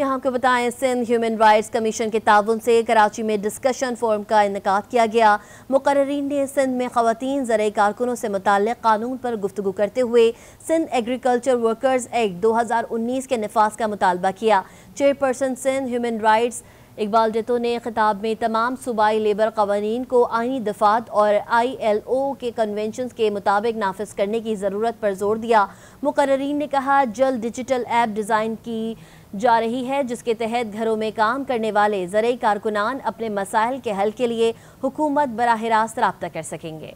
यहाँ को बताएं सिंध ह्यूमन राइट्स कमीशन के ताउन से कराची में डिस्कशन फोरम का इनका किया गया मुकर्रीन ने सिंध में खातन जरिए कारकुनों से मुतल कानून पर गुफ्तु करते हुए सिंध एग्रीकल्चर वर्कर्स एक्ट दो हज़ार उन्नीस के नफाज का मुतालबा किया chairperson Sindh human rights Iqbal Jatoi ने खिताब में तमाम सूबाई लेबर कवानीन को आइनी दफात और आई एल ओ के कन्वेंशन के मुताबिक नाफज करने की ज़रूरत पर जोर दिया मुकर्रीन ने कहा जल्द डिजिटल ऐप डिज़ाइन की जा रही है जिसके तहत घरों में काम करने वाले ज़रूरी कारकुनान अपने मसाइल के हल के लिए हुकूमत बरह रास्त रबता कर सकेंगे